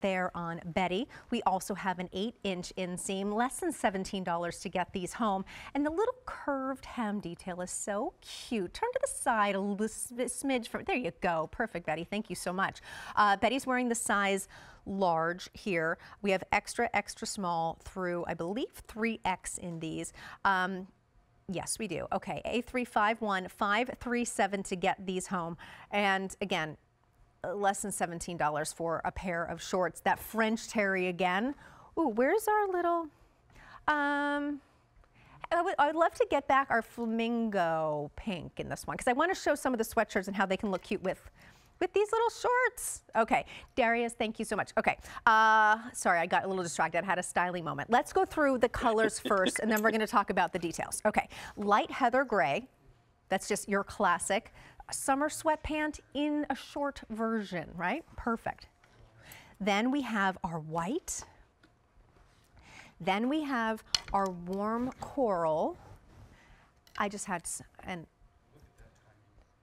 there on Betty. We also have an 8-inch inseam, less than $17 to get these home. And the little curved hem detail is so cute. Turn to the side a little smidge. From, there you go. Perfect, Betty. Thank you so much. Uh, Betty's wearing the size large here. We have extra, extra small through, I believe, 3X in these. Um, yes, we do. Okay, A351-537 to get these home. And again, uh, less than $17 for a pair of shorts. That French Terry again. Ooh, where's our little, um, I would, I would, love to get back our flamingo pink in this one because I want to show some of the sweatshirts and how they can look cute with with these little shorts. Okay, Darius, thank you so much. Okay, uh, sorry, I got a little distracted. I had a styling moment. Let's go through the colors first, and then we're going to talk about the details. Okay, light heather gray. That's just your classic a summer pant in a short version, right? Perfect. Then we have our white. Then we have our warm coral. I just had, and,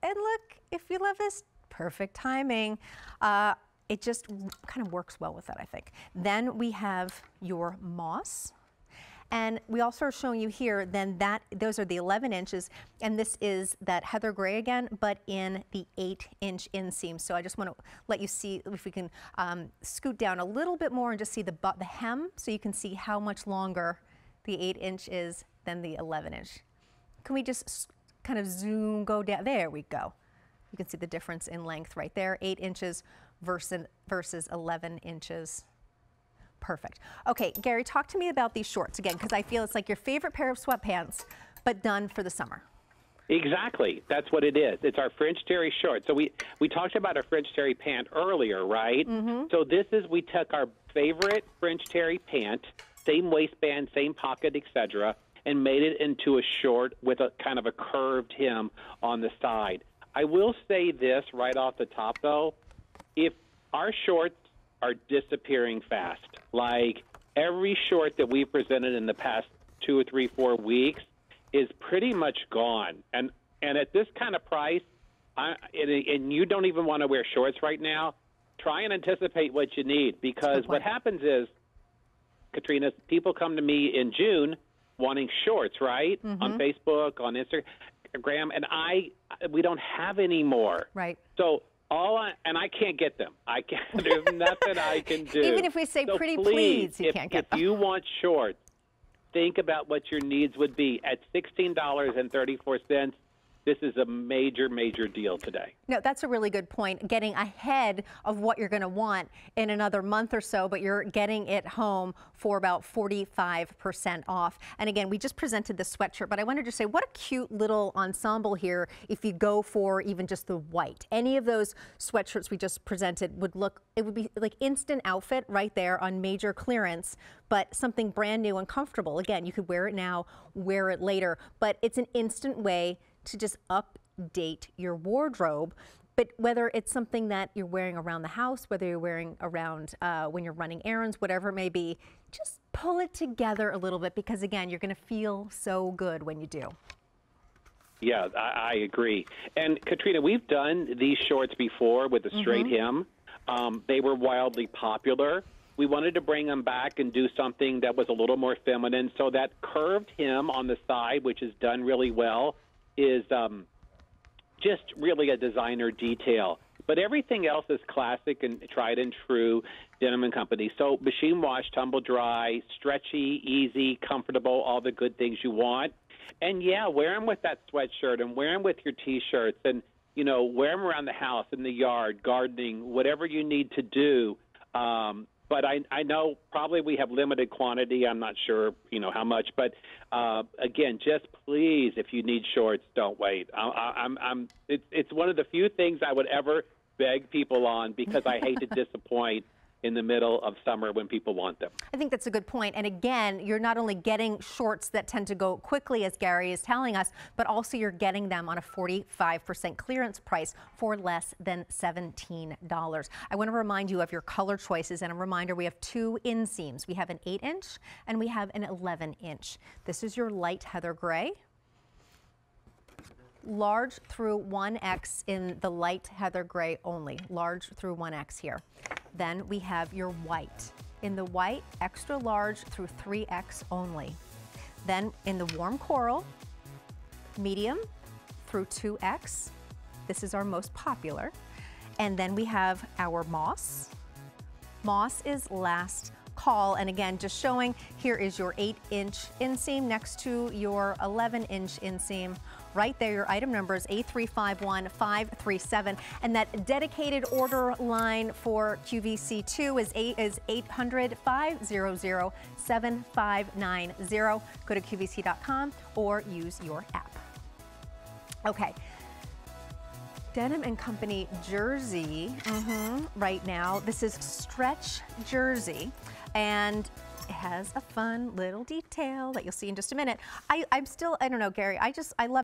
and look, if you love this, perfect timing. Uh, it just kind of works well with that, I think. Then we have your moss. And we also are showing you here then that those are the 11 inches and this is that Heather Gray again, but in the eight inch inseam. So I just want to let you see if we can um, scoot down a little bit more and just see the, the hem so you can see how much longer the eight inch is than the 11 inch. Can we just kind of zoom, go down, there we go. You can see the difference in length right there, eight inches versus, versus 11 inches. Perfect. Okay, Gary, talk to me about these shorts again, because I feel it's like your favorite pair of sweatpants, but done for the summer. Exactly. That's what it is. It's our French Terry short. So we we talked about our French Terry pant earlier, right? Mm-hmm. So this is we took our favorite French Terry pant, same waistband, same pocket, etc., and made it into a short with a kind of a curved hem on the side. I will say this right off the top though, if our shorts are disappearing fast. Like every short that we presented in the past two or three, four weeks is pretty much gone. And and at this kind of price, I, and, and you don't even want to wear shorts right now. Try and anticipate what you need because what happens is, Katrina, people come to me in June wanting shorts, right? Mm-hmm. On Facebook, on Instagram, and I we don't have any more. Right. So all I, and I can't get them. I can not There's nothing I can do. Even if we say so pretty please, please you if, can't get if them. If you want shorts, think about what your needs would be. At sixteen dollars and thirty four cents, this is a major, major deal today. No, that's a really good point. Getting ahead of what you're going to want in another month or so, but you're getting it home for about 45% off. And again, we just presented the sweatshirt, but I wanted to say what a cute little ensemble here if you go for even just the white. Any of those sweatshirts we just presented would look, it would be like instant outfit right there on major clearance, but something brand new and comfortable. Again, you could wear it now, wear it later, but it's an instant way to just update your wardrobe but whether it's something that you're wearing around the house, whether you're wearing around uh, when you're running errands, whatever it may be, just pull it together a little bit because again, you're gonna feel so good when you do. Yeah, I, I agree. And Katrina, we've done these shorts before with the mm-hmm. straight mm -hmm. hem. Um, they were wildly popular. We wanted to bring them back and do something that was a little more feminine. So that curved hem on the side, which is done really well, is um, just really a designer detail. But everything else is classic and tried and true Denim & Company. So machine wash, tumble dry, stretchy, easy, comfortable, all the good things you want. And yeah, wear them with that sweatshirt and wear them with your T-shirts and, you know, wear them around the house, in the yard, gardening, whatever you need to do um, but I, I know probably we have limited quantity. I'm not sure, you know, how much. But uh, again, just please, if you need shorts, don't wait. I, I, I'm, I'm. It's, it's one of the few things I would ever beg people on because I hate to disappoint in the middle of summer when people want them. I think that's a good point. And again, you're not only getting shorts that tend to go quickly, as Gary is telling us, but also you're getting them on a 45% clearance price for less than $17. I want to remind you of your color choices and a reminder we have two inseams. We have an 8 inch and we have an 11 inch. This is your light heather gray large through 1X in the light heather gray only, large through 1X here. Then we have your white. In the white, extra large through 3X only. Then in the warm coral, medium through 2X. This is our most popular. And then we have our moss. Moss is last call. And again, just showing here is your 8-inch inseam next to your 11-inch inseam. Right there, your item number is A351537. And that dedicated order line for QVC2 is, eight, is 800 500 7590. Go to QVC.com or use your app. Okay. Denim & Company jersey mm -hmm, right now. This is stretch jersey and it has a fun little detail that you'll see in just a minute. I, am still, I don't know, Gary, I just, I love